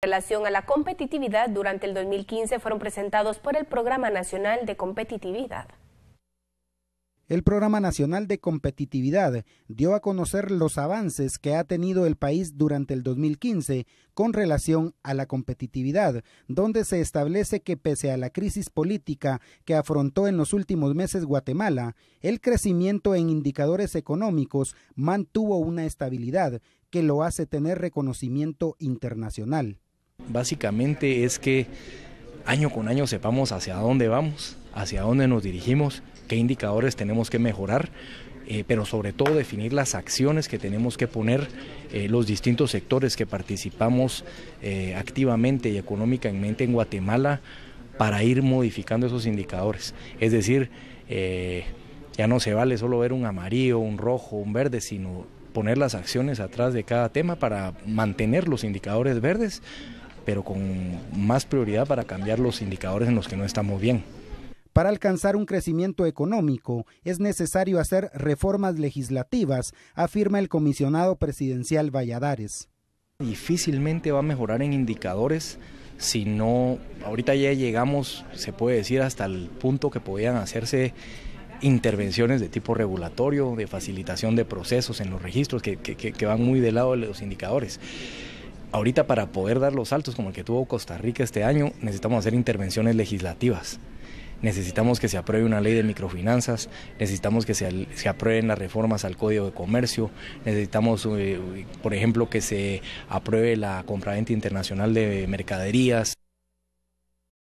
En relación a la competitividad, durante el 2015 fueron presentados por el Programa Nacional de Competitividad. El Programa Nacional de Competitividad dio a conocer los avances que ha tenido el país durante el 2015 con relación a la competitividad, donde se establece que pese a la crisis política que afrontó en los últimos meses Guatemala, el crecimiento en indicadores económicos mantuvo una estabilidad que lo hace tener reconocimiento internacional básicamente es que año con año sepamos hacia dónde vamos, hacia dónde nos dirigimos, qué indicadores tenemos que mejorar, eh, pero sobre todo definir las acciones que tenemos que poner eh, los distintos sectores que participamos eh, activamente y económicamente en Guatemala para ir modificando esos indicadores. Es decir, ya no se vale solo ver un amarillo, un rojo, un verde, sino poner las acciones atrás de cada tema para mantener los indicadores verdes pero con más prioridad para cambiar los indicadores en los que no estamos bien. Para alcanzar un crecimiento económico es necesario hacer reformas legislativas, afirma el comisionado presidencial Valladares. Difícilmente va a mejorar en indicadores si no, ahorita ya llegamos, se puede decir, hasta el punto que podían hacerse intervenciones de tipo regulatorio, de facilitación de procesos en los registros que, que van muy del lado de los indicadores. Ahorita para poder dar los saltos como el que tuvo Costa Rica este año, necesitamos hacer intervenciones legislativas. Necesitamos que se apruebe una ley de microfinanzas, necesitamos que se, aprueben las reformas al Código de Comercio, necesitamos, eh, por ejemplo, que se apruebe la compraventa internacional de mercaderías.